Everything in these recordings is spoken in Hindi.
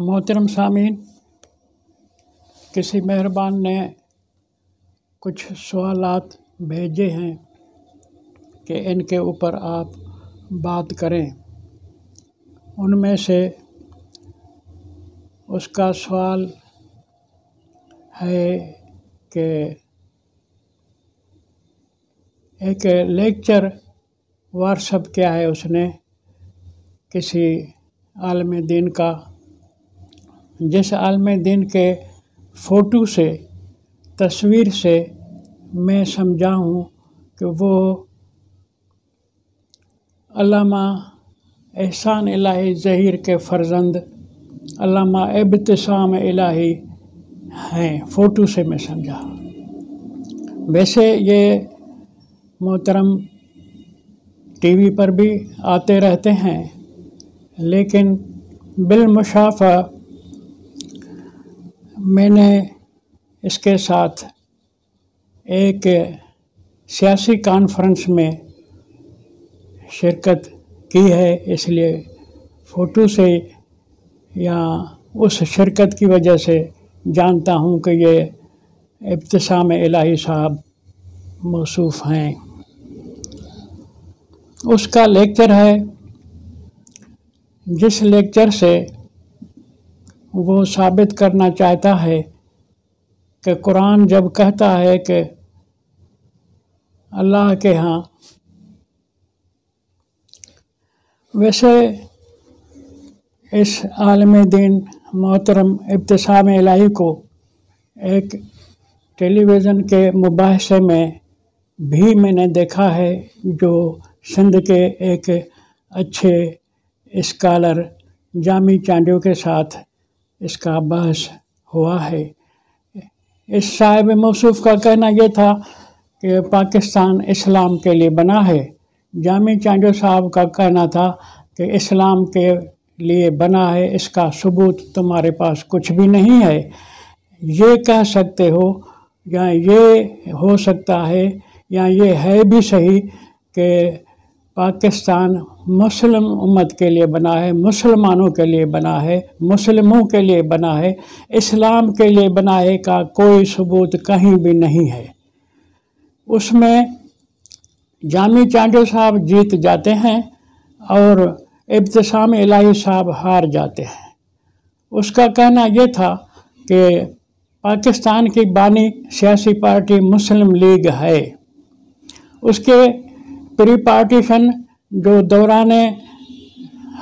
मोहतरम सामीन किसी मेहरबान ने कुछ सवाल भेजे हैं कि इनके ऊपर आप बात करें उनमें से उसका सवाल है कि एक लेक्चर वार्सअप किया है उसने किसी आलम दिन का जिस आलम दिन के फ़ोटो से तस्वीर से मैं समझा हूँ कि वो अलामा एहसान इलाही ज़हीर के फर्जंद अलामा इब्तसाम इलाही हैं फ़ोटो से मैं समझा वैसे ये मोहतरम टीवी पर भी आते रहते हैं लेकिन बिलमशाफा मैंने इसके साथ एक सियासी कॉन्फ्रेंस में शिरकत की है इसलिए फ़ोटो से या उस शिरकत की वजह से जानता हूँ कि ये इब्तसाम इलाही साहब मौसूफ़ हैं उसका लेक्चर है जिस लेक्चर से वो साबित करना चाहता है कि कुरान जब कहता है कि अल्लाह के यहाँ वैसे इस आलम दिन मोहतरम इब्तसाम इलाही को एक टेलीविज़न के मुबासे में भी मैंने देखा है जो सिंध के एक अच्छे स्कॉलर जामी चांडियों के साथ इसका बहस हुआ है इस साहिब मौसू का कहना यह था कि पाकिस्तान इस्लाम के लिए बना है जामी चांडो साहब का कहना था कि इस्लाम के लिए बना है इसका सबूत तुम्हारे पास कुछ भी नहीं है ये कह सकते हो या ये हो सकता है या ये है भी सही कि पाकिस्तान मुस्लिम उम्मत के लिए बना है मुसलमानों के लिए बना है मुस्लिमों के लिए बना है इस्लाम के लिए बना है का कोई सबूत कहीं भी नहीं है उसमें जामी चांडो साहब जीत जाते हैं और इब्तसाम इलाही साहब हार जाते हैं उसका कहना ये था कि पाकिस्तान की बानी सियासी पार्टी मुस्लिम लीग है उसके प्री पार्टीशन जो दौरान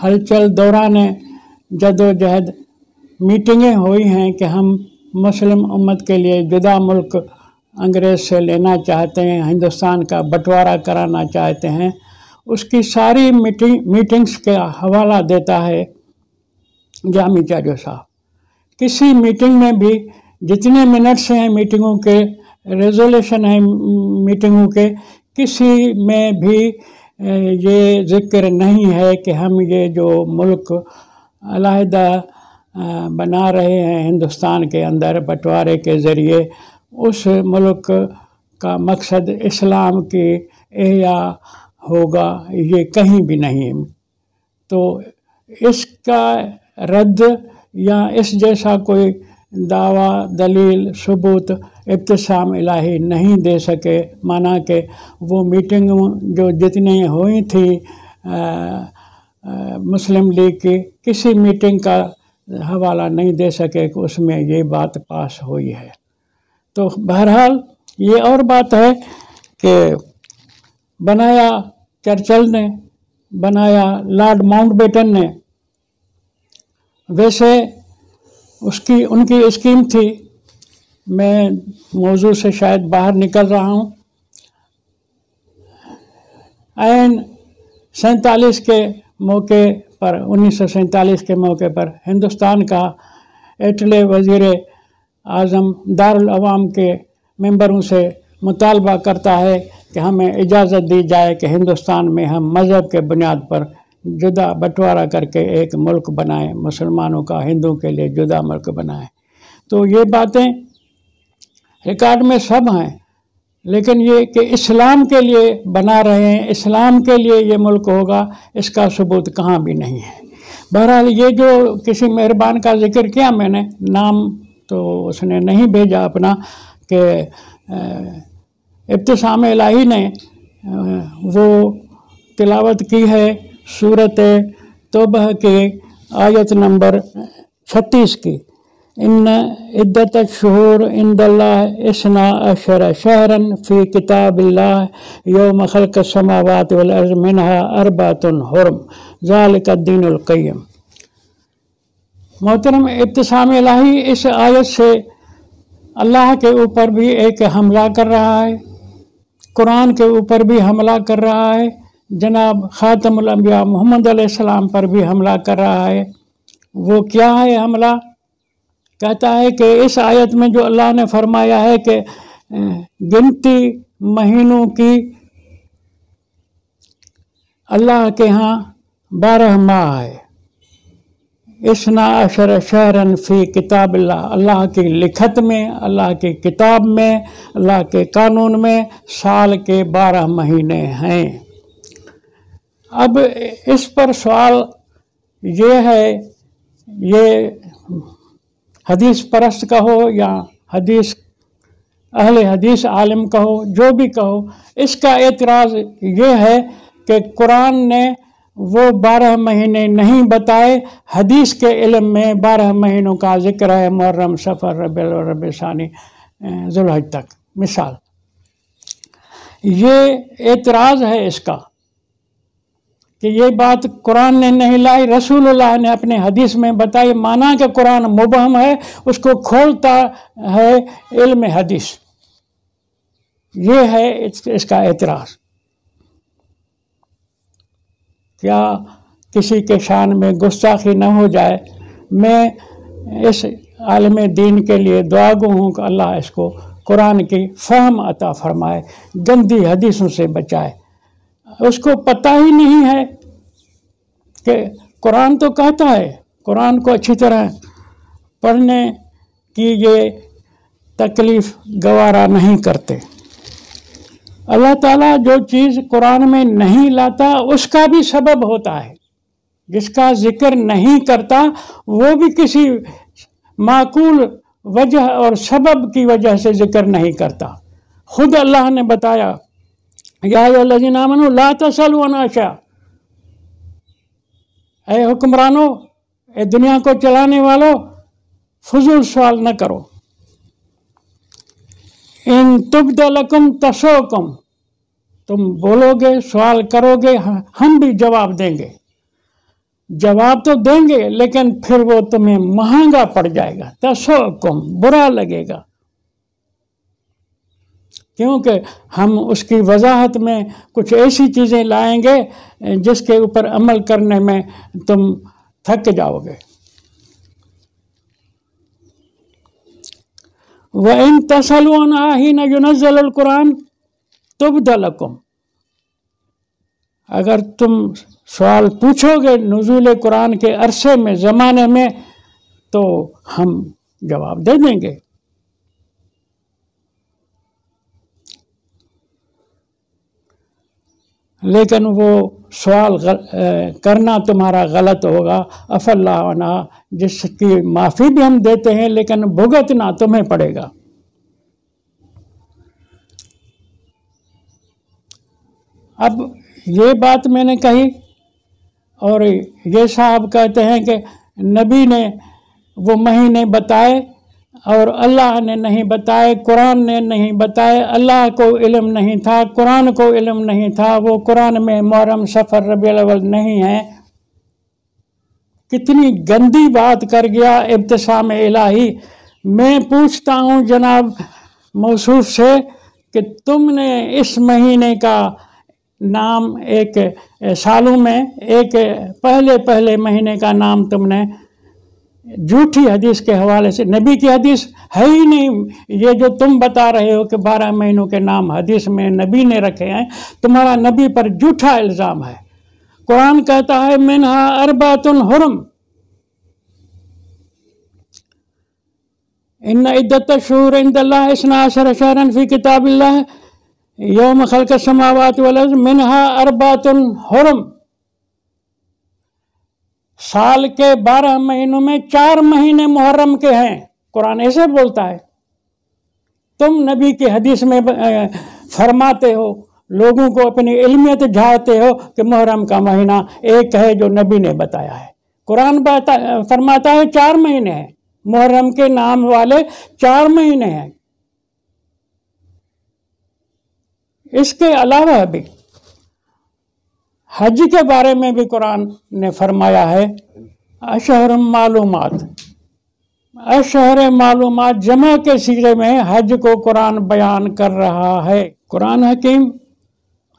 हलचल दौरान जदोजहद मीटिंगें हुई हैं कि हम मुस्लिम उम्मत के लिए जुदा मुल्क अंग्रेज़ से लेना चाहते हैं हिंदुस्तान का बंटवारा कराना चाहते हैं उसकी सारी मीटिंग मीटिंग्स के हवाला देता है जामी चाजो साहब किसी मीटिंग में भी जितने मिनट्स हैं मीटिंगों के रेजोल्यूशन हैं मीटिंगों के किसी में भी ये ज़िक्र नहीं है कि हम ये जो मुल्क अलहदा बना रहे हैं हिंदुस्तान के अंदर बंटवारे के ज़रिए उस मुल्क का मकसद इस्लाम की एया होगा ये कहीं भी नहीं तो इसका रद्द या इस जैसा कोई दावा दलील सबूत इब्तसाम इलाही नहीं दे सके माना कि वो मीटिंग जो जितनी हुई थी आ, आ, मुस्लिम लीग की किसी मीटिंग का हवाला नहीं दे सके कि उसमें ये बात पास हुई है तो बहरहाल ये और बात है कि बनाया चर्चल ने बनाया लॉर्ड माउंटबेटन ने वैसे उसकी उनकी स्कीम थी मैं मौजू से शायद बाहर निकल रहा हूँ एन सैतालीस के मौके पर उन्नीस के मौके पर हिंदुस्तान का एटले वज़ीर आज़म दारवाम के मेंबरों से मुतालबा करता है कि हमें इजाज़त दी जाए कि हिंदुस्तान में हम मज़हब के बुनियाद पर जुदा बंटवारा करके एक मुल्क बनाए मुसलमानों का हिंदुओं के लिए जुदा मुल्क बनाए तो ये बातें रिकॉर्ड में सब हैं लेकिन ये कि इस्लाम के लिए बना रहे हैं इस्लाम के लिए ये मुल्क होगा इसका सबूत कहाँ भी नहीं है बहरहाल ये जो किसी मेहरबान का जिक्र किया मैंने नाम तो उसने नहीं भेजा अपना कि इब्तसाम इलाही ने वो तिलावत की है सूरत तोबह के आयत नंबर छत्तीस की इन इद्दत शहूर इंदल्ला इसना अशर शहरन फ़ी किताबिल्ला योम खलक समावत वलर्ज मिनहा अरबातन हरम ज़ालकद्दीनकैम मोहतरम इब्तसाम लाही इस आयत से अल्लाह के ऊपर भी एक हमला कर रहा है कुरान के ऊपर भी हमला कर रहा है जनाब ख़ातमिया मोहम्मद सलाम पर भी हमला कर रहा है वो क्या है हमला कहता है कि इस आयत में जो अल्लाह ने फरमाया है कि गिनती महीनों की अल्लाह के यहाँ बारह माह है इसना अशर शहरन फ़ी किताब अल्लाह की लिखत में अल्लाह की किताब में अल्लाह के कानून में साल के बारह महीने हैं अब इस पर सवाल ये है ये हदीस परस्त कहो या हदीस अहल हदीस आलम कहो जो भी कहो इसका एतराज़ ये है कि कुरान ने वो बारह महीने नहीं बताए हदीस के इलम में बारह महीनों का जिक्र है मुहर्रम सफ़र रबेल और रब सानी जुलहज तक मिसाल ये एतराज़ है इसका कि ये बात कुरान ने नहीं लाई रसूलुल्लाह ने अपने हदीस में बताई माना कि कुरान मुबहम है उसको खोलता है इल्म हदीस ये है इस, इसका एतराज़ क्या किसी के शान में गुस्साखी न हो जाए मैं इस आलम दीन के लिए दुआ गु हूँ कि अल्लाह इसको कुरान की फहम अता फरमाए गंदी हदीसों से बचाए उसको पता ही नहीं है कि कुरान तो कहता है कुरान को अच्छी तरह पढ़ने की ये तकलीफ़ गवारा नहीं करते अल्लाह ताला जो चीज़ कुरान में नहीं लाता उसका भी सबब होता है जिसका जिक्र नहीं करता वो भी किसी माकूल वजह और सबब की वजह से जिक्र नहीं करता खुद अल्लाह ने बताया याजी मनो ला तसल वनाशा ऐ हुक्मरानो ए दुनिया को चलाने वालों फजूल सवाल न करो इन तुबदलकुम तसोकुम तुम बोलोगे सवाल करोगे हम भी जवाब देंगे जवाब तो देंगे लेकिन फिर वो तुम्हें महंगा पड़ जाएगा तसोकुम बुरा लगेगा क्योंकि हम उसकी वजाहत में कुछ ऐसी चीज़ें लाएंगे जिसके ऊपर अमल करने में तुम थक जाओगे व इन तसलून आहीन तुब दलकुम अगर तुम सवाल पूछोगे नजूल कुरान के अरसे में ज़माने में तो हम जवाब दे देंगे लेकिन वो सवाल करना तुम्हारा गलत होगा अफल्लाना जिसकी माफ़ी भी हम देते हैं लेकिन भुगतना तुम्हें पड़ेगा अब ये बात मैंने कही और ये साहब कहते हैं कि नबी ने वो महीने बताए और अल्लाह ने नहीं बताए कुरान ने नहीं बताए अल्लाह को इलम नहीं था कुरान को इलम नहीं था वो कुरान में मुहरम सफ़र रबील नहीं है कितनी गंदी बात कर गया इब्तसाम इलाही मैं पूछता हूँ जनाब मौसूफ से कि तुमने इस महीने का नाम एक सालों में एक पहले पहले महीने का नाम तुमने झूठी हदीस के हवाले से नबी की हदीस है ही नहीं ये जो तुम बता रहे हो कि बारह महीनों के नाम हदीस में नबी ने रखे हैं तुम्हारा नबी पर झूठा इल्ज़ाम है कुरान कहता है मिनहा अरबातुल हरम इन इद्दत शूर इंदल्ला इसना असर शहरन फ़ी किताबिल्ला योम खलक समावत वल मिनहा अरबातुल हरम साल के बारह महीनों में चार महीने मुहर्रम के हैं कुरान ऐसे बोलता है तुम नबी की हदीस में फरमाते हो लोगों को अपनी इलमियत झाते हो कि मुहर्रम का महीना एक है जो नबी ने बताया है कुरान बता फरमाता है चार महीने हैं मुहर्रम के नाम वाले चार महीने हैं इसके अलावा भी हज के बारे में भी कुरान ने फरमाया है अशहर मालूम अशहर मालूम जमा के सीरे में हज को कुरान बयान कर रहा है कुरान हकीम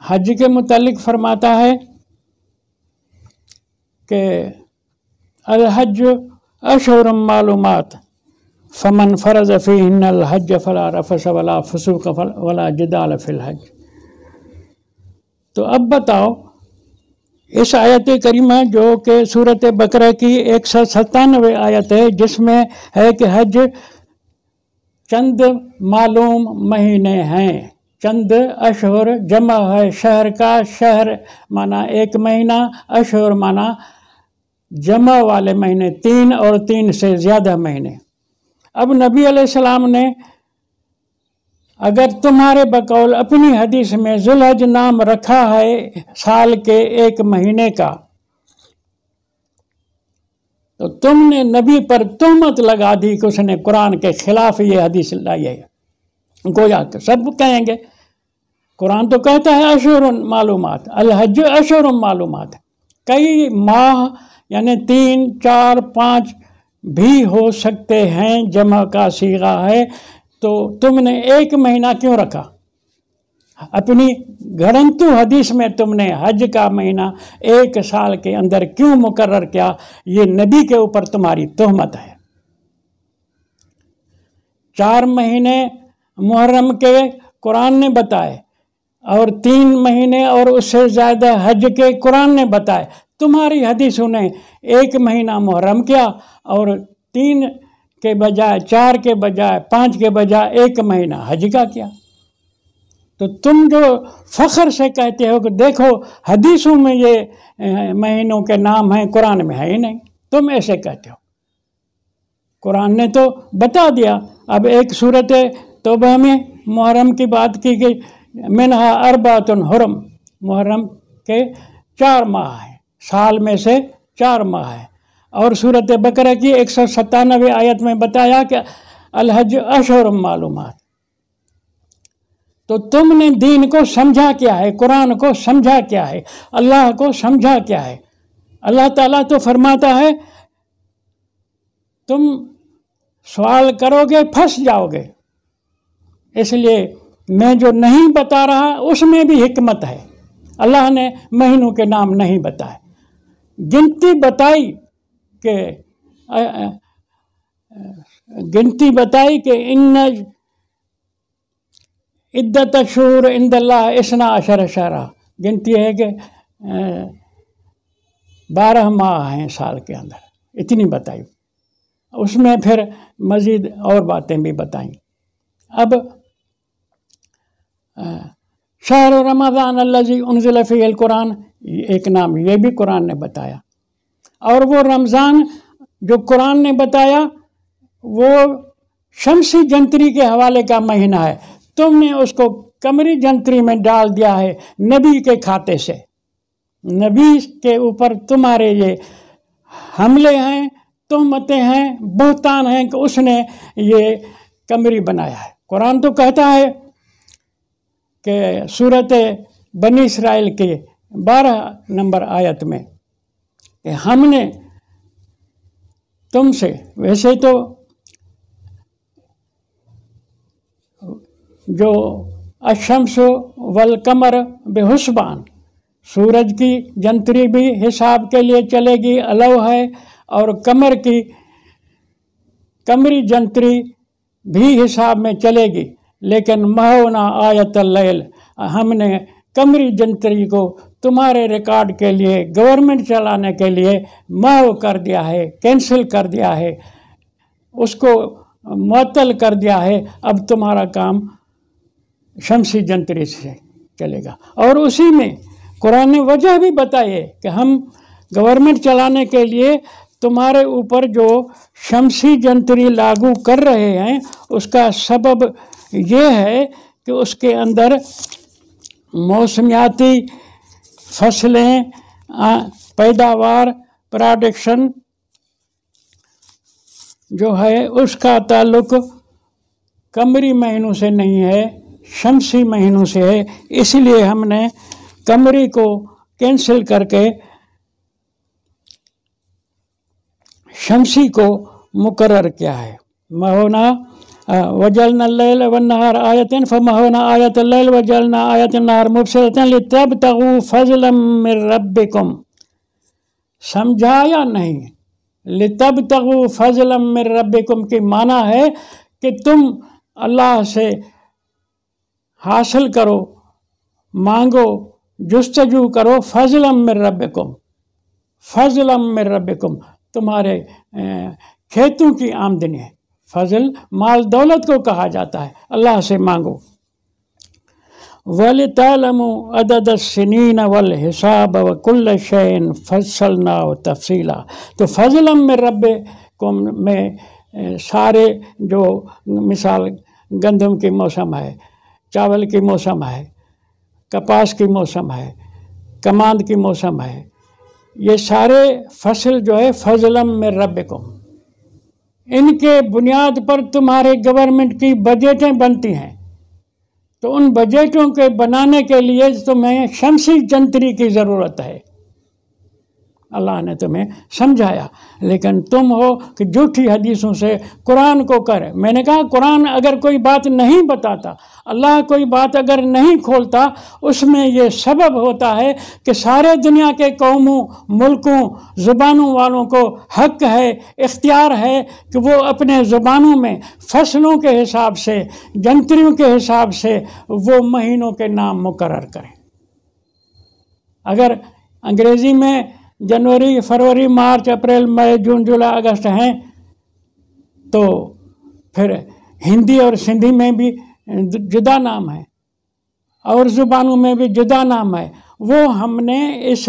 हज के मुतालिक फरमाता है कि अलहज अशहर मालूम फमन फ़र्ज़ फ़ीन अलहज फ़ला रफस वला फसूक वला जिदाल फ़िलहज तो अब बताओ इस आयत करीमा जो कि सूरत बकरा की एक सौ सत्तानवे आयत है जिसमें है कि हज चंद मालूम महीने हैं चंद अशहर जमा है शहर का शहर माना एक महीना अशहर माना जमा वाले महीने तीन और तीन से ज़्यादा महीने अब नबी सलाम ने अगर तुम्हारे बकौल अपनी हदीस में जुलहज नाम रखा है साल के एक महीने का तो तुमने नबी पर तुहमत लगा दी कि उसने कुरान के खिलाफ ये हदीस लाई है गोया तो सब कहेंगे कुरान तो कहता है अशुर मालूम अलहज अशुर मालूम कई माह यानी तीन चार पाँच भी हो सकते हैं जमा का सीगा है तो तुमने एक महीना क्यों रखा अपनी घरंतु हदीस में तुमने हज का महीना एक साल के अंदर क्यों मुकर्र किया ये नबी के ऊपर तुम्हारी तोहमत है चार महीने मुहर्रम के कुरान ने बताए और तीन महीने और उससे ज़्यादा हज के कुरान ने बताए तुम्हारी हदीस उन्हें एक महीना मुहर्रम किया और तीन के बजाय चार के बजाय पाँच के बजाय एक महीना हज का क्या तो तुम जो फ़ख्र से कहते हो कि देखो हदीसों में ये महीनों के नाम हैं कुरान में है ही नहीं तुम ऐसे कहते हो कुरान ने तो बता दिया अब एक सूरत वह में मुहर्रम की बात की गई मिनहा अरबात हरम मुहर्रम के चार माह हैं साल में से चार माह हैं और सूरत बकर की एक सौ सत्तानवे आयत में बताया कि अलहज अशर मालूम तो तुमने दीन को समझा क्या है कुरान को समझा क्या है अल्लाह को समझा क्या है अल्लाह ताला तो फरमाता है तुम सवाल करोगे फंस जाओगे इसलिए मैं जो नहीं बता रहा उसमें भी हिकमत है अल्लाह ने महीनों के नाम नहीं बताए गिनती बताई के गिनती बताई कि इन इद्दत शूर इंदल्ला इसना अशर अशरा गिनती है कि बारह माह हैं साल के अंदर इतनी बताई उसमें फिर मज़ीद और बातें भी बताई अब शहर रमज़ान अल्लाजी उनजिलफ़ी कुरान एक नाम ये भी कुरान ने बताया और वो रमज़ान जो कुरान ने बताया वो शमसी जंतरी के हवाले का महीना है तुमने उसको कमरी जंतरी में डाल दिया है नबी के खाते से नबी के ऊपर तुम्हारे ये हमले हैं तोहमते हैं बहुतान हैं कि उसने ये कमरी बनाया है कुरान तो कहता है कि सूरत बनी इसराइल के बारह नंबर आयत में कि हमने तुमसे वैसे तो जो अशम्स वल कमर बेहुसबान सूरज की जंतरी भी हिसाब के लिए चलेगी अलव है और कमर की कमरी जंतरी भी हिसाब में चलेगी लेकिन महोना आयत लैल हमने कमरी जंतरी को तुम्हारे रिकॉर्ड के लिए गवर्नमेंट चलाने के लिए मव कर दिया है कैंसिल कर दिया है उसको मअतल कर दिया है अब तुम्हारा काम शमसी जंतरी से चलेगा और उसी में कुरान ने वजह भी बताइए कि हम गवर्नमेंट चलाने के लिए तुम्हारे ऊपर जो शमसी जंतरी लागू कर रहे हैं उसका सबब यह है कि उसके अंदर मौसमियाती फसलें पैदावार प्रोडक्शन जो है उसका ताल्लुक कमरी महीनों से नहीं है शमसी महीनों से है इसलिए हमने कमरी को कैंसिल करके शमसी को मुकर्र किया है महोना वजलना लैल वनहार आयतन फमहवना आयत लैल वजलना आयत नहार मुबसरतन तब तगु फजलम रब्बिकुम समझा या नहीं लितब तगु फजलम मिर रब्बिकुम की माना है कि तुम अल्लाह से हासिल करो मांगो जस्तजू करो फजलम मिर रब्बिकुम फजलम मिर रब्बिकुम तुम्हारे खेतों की आमदनी है फजल माल दौलत को कहा जाता है अल्लाह से मांगो वल तलम अदद सनीन वल हिसाब वकुल्ल शैन ना व तफसीला तो फजलम में रब को में सारे जो मिसाल गंदम के मौसम है चावल की मौसम है कपास की मौसम है कमांद की मौसम है ये सारे फसल जो है फजलम में रब को इनके बुनियाद पर तुम्हारे गवर्नमेंट की बजटें बनती हैं तो उन बजटों के बनाने के लिए तुम्हें शमसी जंतरी की ज़रूरत है अल्लाह ने तुम्हें समझाया लेकिन तुम हो कि झूठी हदीसों से कुरान को कर मैंने कहा कुरान अगर कोई बात नहीं बताता अल्लाह कोई बात अगर नहीं खोलता उसमें यह सबब होता है कि सारे दुनिया के कौमों मुल्कों ज़ुबानों वालों को हक है इख्तियार है कि वो अपने ज़ुबानों में फसलों के हिसाब से जंतरियों के हिसाब से वो महीनों के नाम मुकर करें अगर अंग्रेज़ी में जनवरी फरवरी मार्च अप्रैल मई जून जुलाई अगस्त हैं तो फिर हिंदी और सिंधी में भी जुदा नाम है और ज़ुबानों में भी जुदा नाम है वो हमने इस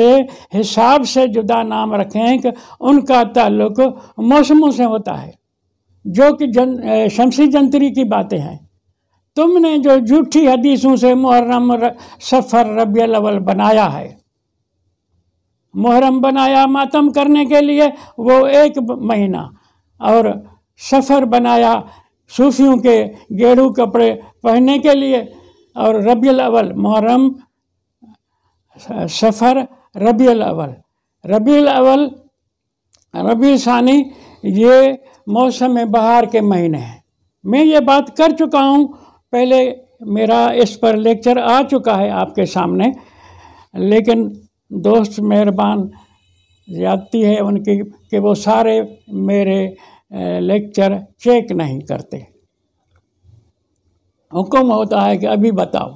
हिसाब से जुदा नाम रखे हैं कि उनका ताल्लुक मौसमों से होता है जो कि जन शमसी जंतरी की बातें हैं तुमने जो झूठी हदीसों से मुहर्रम सफ़र रबी लवल बनाया है मुहर्रम बनाया मातम करने के लिए वो एक महीना और सफ़र बनाया सूफियों के गेरू कपड़े पहनने के लिए और रबी अवल मुहरम सफ़र रबी अवल रबी अवल रबी सानी ये मौसम बहार के महीने हैं मैं ये बात कर चुका हूँ पहले मेरा इस पर लेक्चर आ चुका है आपके सामने लेकिन दोस्त मेहरबान जाती है उनकी कि वो सारे मेरे लेक्चर चेक नहीं करते हुक्म होता है कि अभी बताओ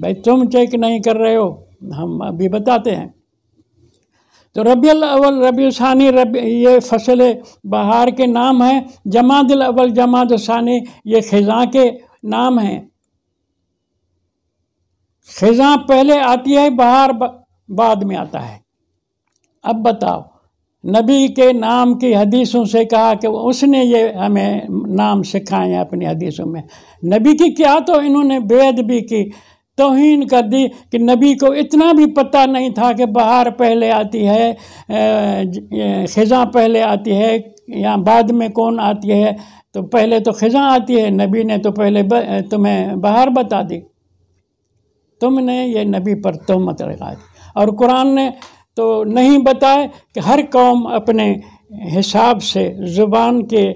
भाई तुम चेक नहीं कर रहे हो हम अभी बताते हैं तो रबी अव्वल रबी सानी रबी ये फसलें बहार के नाम हैं जमादिल अव्वल जमाद सानी ये खिजा के नाम हैं खिजा पहले आती है बहार बाद में आता है अब बताओ नबी के नाम की हदीसों से कहा कि उसने ये हमें नाम सिखाए अपनी हदीसों में नबी की क्या तो इन्होंने बेद भी की तोहन कर दी कि नबी को इतना भी पता नहीं था कि बहार पहले आती है खजा पहले आती है या बाद में कौन आती है तो पहले तो खिजा आती है नबी ने तो पहले तुम्हें बाहर बता दी तुमने ये नबी पर तोहमत लगा दी और कुरान ने तो नहीं बताए कि हर कौम अपने हिसाब से ज़ुबान के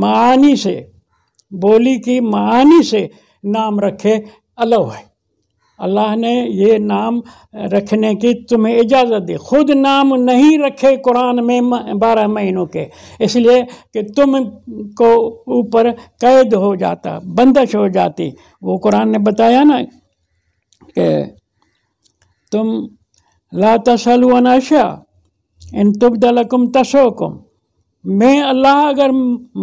मानी से बोली की मानी से नाम रखे अलव है अल्लाह ने ये नाम रखने की तुम्हें इजाज़त दी खुद नाम नहीं रखे कुरान में बारह महीनों के इसलिए कि तुम को ऊपर कैद हो जाता बंदश हो जाती वो कुरान ने बताया ना कि तुम ला तसल वनाशा इन तुबद लकुम तशोकुम मैं अल्लाह अगर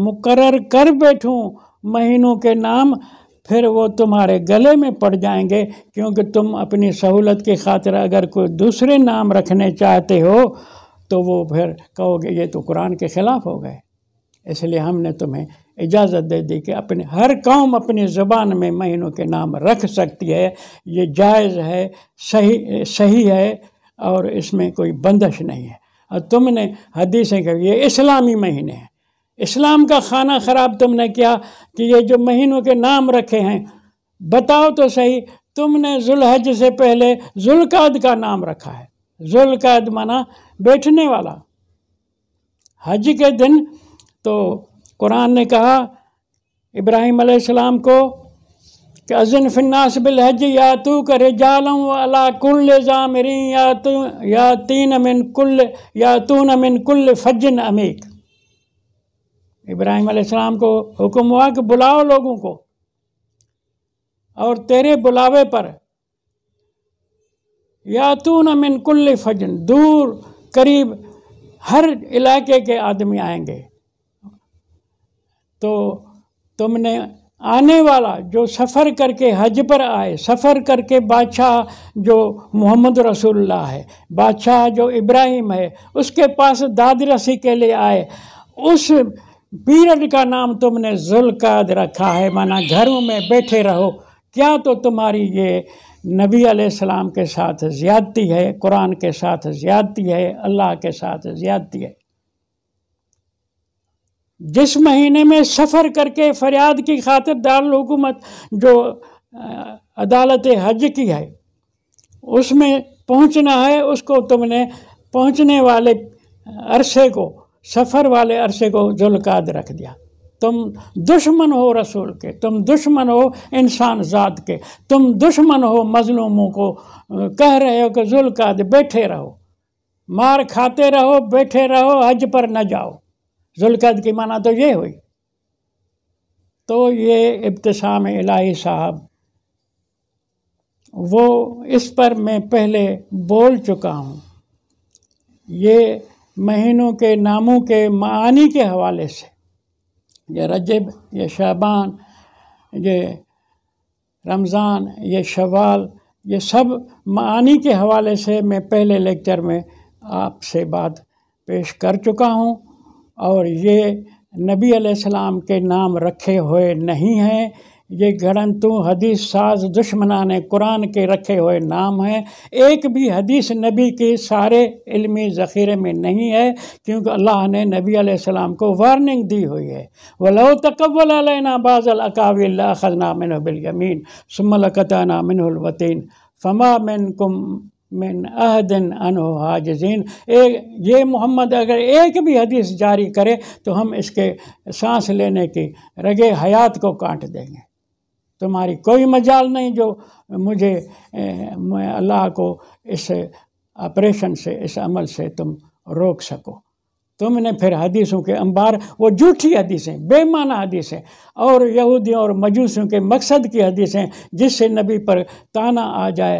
मुकर कर बैठूँ महीनों के नाम फिर वो तुम्हारे गले में पड़ जाएंगे क्योंकि तुम अपनी सहूलत की खातिर अगर कोई दूसरे नाम रखने चाहते हो तो वो फिर कहोगे ये तो कुरान के ख़िलाफ़ हो गए इसलिए हमने तुम्हें इजाज़त दे दी कि अपने हर कौम अपनी ज़बान में महीनों के नाम रख सकती है ये जायज़ है सही सही है और इसमें कोई बंदश नहीं है और तुमने हदीसें कर ये इस्लामी महीने हैं इस्लाम का खाना ख़राब तुमने किया कि ये जो महीनों के नाम रखे हैं बताओ तो सही तुमने जुलहज से पहले जुल्काद का नाम रखा है जुल्काद माना बैठने वाला हज के दिन तो कुरान ने कहा इब्राहिम सलाम को कि अजन फिन्नास हज या तू करे जालम अला कुल जामरी या तू या तीन अमिन कुल या तू नमिन कुल फजन अमीक इब्राहिम सलाम को हुक्म हुआ कि बुलाओ लोगों को और तेरे बुलावे पर या तू न मिन कुल्ल फजन दूर करीब हर इलाके के आदमी आएंगे तो तुमने आने वाला जो सफ़र करके हज पर आए सफ़र करके बादशाह जो मोहम्मद रसूलुल्लाह है बादशाह जो इब्राहिम है उसके पास दाद रसी के लिए आए उस पीरियड का नाम तुमने जुल्काद रखा है माना घरों में बैठे रहो क्या तो तुम्हारी ये नबी आसमाम के साथ ज़्यादती है कुरान के साथ ज़्यादती है अल्लाह के साथ ज़्यादती है जिस महीने में सफ़र करके फरियाद की खातिर दारकूमत जो अदालत हज की है उसमें पहुंचना है उसको तुमने पहुंचने वाले अरसे को सफ़र वाले अरसे को जुलकाद रख दिया तुम दुश्मन हो रसूल के तुम दुश्मन हो इंसान ज़ात के तुम दुश्मन हो मजलूमों को कह रहे हो कि जुलकाद बैठे रहो मार खाते रहो बैठे रहो हज पर न जाओ जुल्कद की माना तो ये हुई तो ये इब्तसाम इलाही साहब वो इस पर मैं पहले बोल चुका हूँ ये महीनों के नामों के मानी के हवाले से ये रजब ये शाबान ये रमज़ान ये शवाल ये सब मानी के हवाले से मैं पहले लेक्चर में आपसे बात पेश कर चुका हूँ और ये नबी अलैहिस्सलाम के नाम रखे हुए नहीं हैं ये घरंतु हदीस साज दुश्मनान कुरान के रखे हुए नाम हैं एक भी हदीस नबी के सारे इल्मी ज़ख़ीरे में नहीं है क्योंकि अल्लाह ने नबी आसमाम को वार्निंग दी हुई है वलो तकवलना बाज़ल अकाविल्ला खजना मिन बिलयमीन सुमलकता नामिनवतिन फ़मा मिन कुम मिन अहदिन अनो हाजीन एक ये मोहम्मद अगर एक भी हदीस जारी करे तो हम इसके सांस लेने की रगे हयात को काट देंगे तुम्हारी कोई मजाल नहीं जो मुझे अल्लाह को इस ऑपरेशन से इस अमल से तुम रोक सको तुमने तो फिर हदीसों के अंबार वो झूठी हदीसें बेमाना हदीसें और यहूदियों और मजूसियों के मकसद की हदीसें जिससे नबी पर ताना आ जाए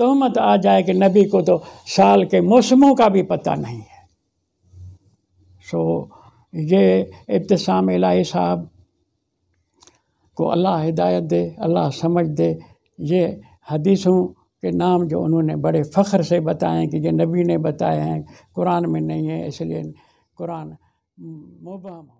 तोहमत आ जाए कि नबी को तो साल के मौसमों का भी पता नहीं है सो ये इब्तसाम इलाही साहब को अल्लाह हिदायत दे अल्लाह समझ दे ये हदीसों के नाम जो उन्होंने बड़े फ़ख्र से बताए कि ये नबी ने बताए हैं कुरान में नहीं है इसलिए कुरान मुबहम